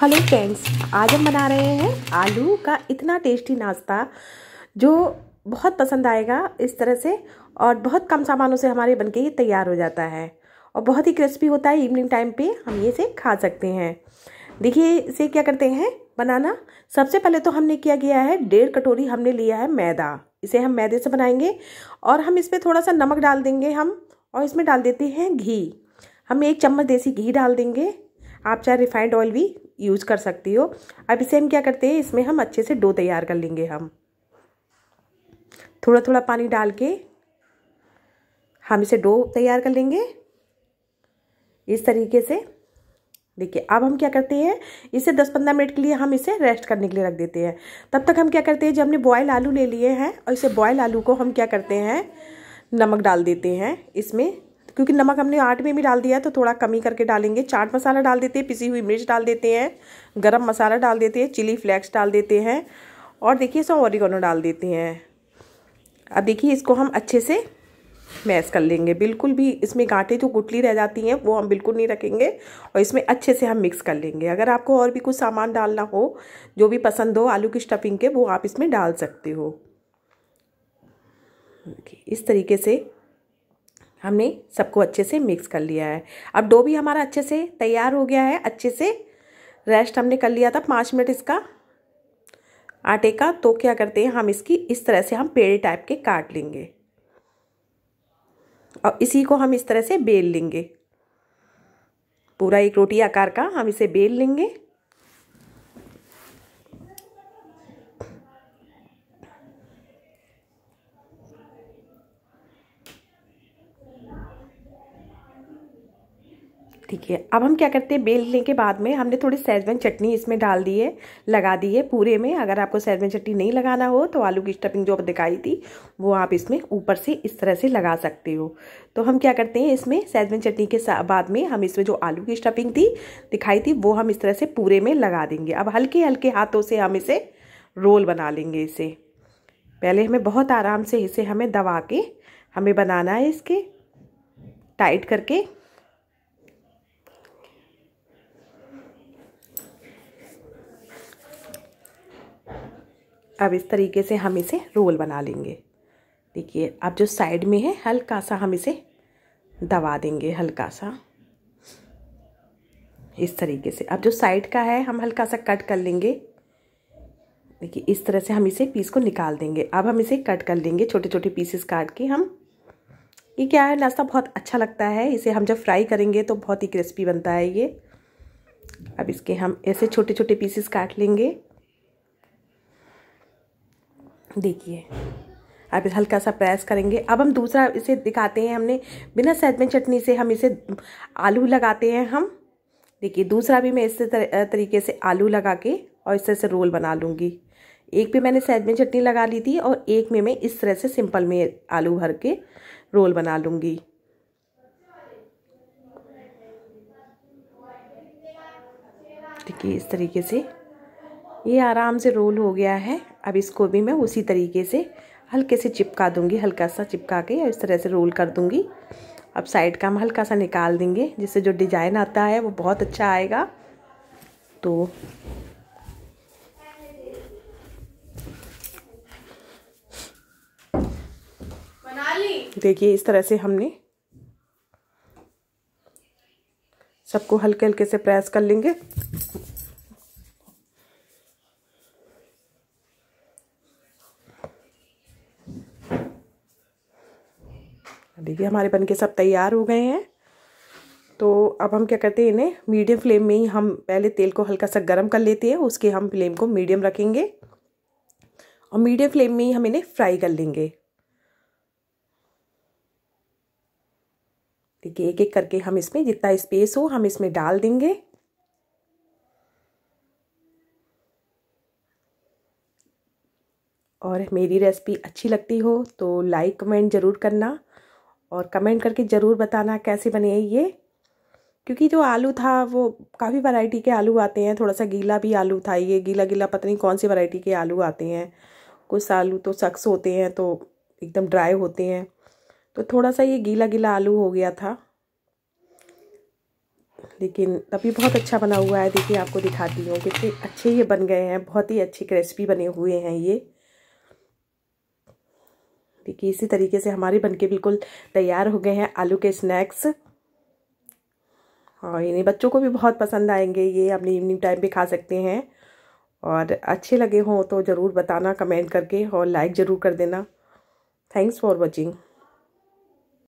hello friends आज हम बना रहे हैं आलू का इतना टेस्टी नाश्ता जो बहुत पसंद आएगा इस तरह से और बहुत कम सामानों से हमारे बनके ये तैयार हो जाता है और बहुत ही क्रिस्पी होता है इवनिंग टाइम पे हम ये से खा सकते हैं देखिए इसे क्या करते हैं बनाना सबसे पहले तो हमने क्या किया है डेढ़ कटोरी हमने लिया है मैदा इसे हम मैदे से बनाएंगे और हम इस पर थोड़ा सा नमक डाल देंगे हम और इसमें डाल देते हैं घी हम एक चम्मच देसी घी डाल देंगे आप चाहे रिफाइंड ऑयल भी यूज़ कर सकती हो अब इसे हम क्या करते हैं इसमें हम अच्छे से डो तैयार कर लेंगे हम थोड़ा थोड़ा पानी डाल के हम इसे डो तैयार कर लेंगे इस तरीके से देखिए अब हम क्या करते हैं इसे 10-15 मिनट के लिए हम इसे रेस्ट करने के लिए रख देते हैं तब तक हम क्या करते हैं जब हमने बॉयल आलू ले लिए हैं और इसे बॉयल आलू को हम क्या करते हैं नमक डाल देते हैं इसमें क्योंकि नमक हमने आठ में भी डाल दिया तो थोड़ा कमी करके डालेंगे चाट मसाला डाल देते हैं पिसी हुई मिर्च डाल देते हैं गरम मसाला डाल देते हैं चिली फ्लेक्स डाल देते हैं और देखिए इसमें ओरिगोनो डाल देते हैं अब देखिए इसको हम अच्छे से मैश कर लेंगे बिल्कुल भी इसमें गांठे जो गुटली रह जाती हैं वो हम बिल्कुल नहीं रखेंगे और इसमें अच्छे से हम मिक्स कर लेंगे अगर आपको और भी कुछ सामान डालना हो जो भी पसंद हो आलू की स्टफिंग के वो आप इसमें डाल सकते हो इस तरीके से हमने सबको अच्छे से मिक्स कर लिया है अब डो भी हमारा अच्छे से तैयार हो गया है अच्छे से रेस्ट हमने कर लिया था पाँच मिनट इसका आटे का तो क्या करते हैं हम इसकी इस तरह से हम पेड़ टाइप के काट लेंगे और इसी को हम इस तरह से बेल लेंगे पूरा एक रोटी आकार का हम इसे बेल लेंगे ठीक है अब हम क्या करते हैं बेलने के बाद में हमने थोड़ी सैजवन चटनी इसमें डाल दी है लगा दी है पूरे में अगर आपको सैजवन चटनी नहीं लगाना हो तो आलू की स्टफिंग जो आप दिखाई थी वो आप इसमें ऊपर से इस तरह से लगा सकते हो तो हम क्या करते हैं इसमें सैजवन चटनी के बाद में हम इसमें जो आलू की स्टफिंग थी दिखाई थी वो हम इस तरह से पूरे में लगा देंगे अब हल्के हल्के हाथों से हम इसे रोल बना लेंगे इसे पहले हमें बहुत आराम से इसे हमें दबा के हमें बनाना है इसके टाइट करके अब इस तरीके से हम इसे रोल बना लेंगे देखिए अब जो साइड में है हल्का सा हम इसे दबा देंगे हल्का सा इस तरीके से अब जो साइड का है हम हल्का सा कट कर लेंगे देखिए इस तरह से हम इसे पीस को निकाल देंगे अब हम इसे कट कर लेंगे छोटे छोटे पीसेस काट के हम ये क्या है नाश्ता बहुत अच्छा लगता है इसे हम जब फ्राई करेंगे तो बहुत ही क्रिस्पी बनता है ये अब इसके हम ऐसे छोटे छोटे पीसेस काट लेंगे देखिए अब हल्का सा प्रेस करेंगे अब हम दूसरा इसे दिखाते हैं हमने बिना सैजमन चटनी से हम इसे आलू लगाते हैं हम देखिए दूसरा भी मैं इस तर, तरीके से आलू लगा के और इस तरह से रोल बना लूँगी एक पे मैंने में चटनी लगा ली थी और एक में मैं इस तरह से सिंपल में आलू भर के रोल बना लूँगी देखिए इस तरीके से ये आराम से रोल हो गया है अब इसको भी मैं उसी तरीके से हल्के से चिपका दूंगी हल्का सा चिपका के इस तरह से रोल कर दूंगी अब साइड का हम हल्का सा निकाल देंगे जिससे जो डिजाइन आता है वो बहुत अच्छा आएगा तो देखिए इस तरह से हमने सबको हल्के हल्के से प्रेस कर लेंगे देखिए हमारे बनके सब तैयार हो गए हैं तो अब हम क्या करते हैं इन्हें मीडियम फ्लेम में ही हम पहले तेल को हल्का सा गर्म कर लेते हैं उसके हम फ्लेम को मीडियम रखेंगे और मीडियम फ्लेम में ही हम इन्हें फ्राई कर लेंगे देखिए एक एक करके हम इसमें जितना स्पेस हो हम इसमें डाल देंगे और मेरी रेसिपी अच्छी लगती हो तो लाइक कमेंट ज़रूर करना और कमेंट करके ज़रूर बताना कैसे बने है ये क्योंकि जो आलू था वो काफ़ी वैरायटी के आलू आते हैं थोड़ा सा गीला भी आलू था ये गीला गीला पता नहीं कौन सी वैरायटी के आलू आते हैं कुछ आलू तो सक्स होते हैं तो एकदम ड्राई होते हैं तो थोड़ा सा ये गीला गीला आलू हो गया था लेकिन तभी बहुत अच्छा बना हुआ है देखिए आपको दिखाती हूँ कितने अच्छे ये बन गए हैं बहुत ही अच्छी क्रिस्पी बने हुए हैं ये देखिए इसी तरीके से हमारे बनके बिल्कुल तैयार हो गए हैं आलू के स्नैक्स और हाँ, इन्हें बच्चों को भी बहुत पसंद आएंगे ये अपने इवनिंग टाइम पे खा सकते हैं और अच्छे लगे हों तो ज़रूर बताना कमेंट करके और लाइक ज़रूर कर देना थैंक्स फॉर वॉचिंग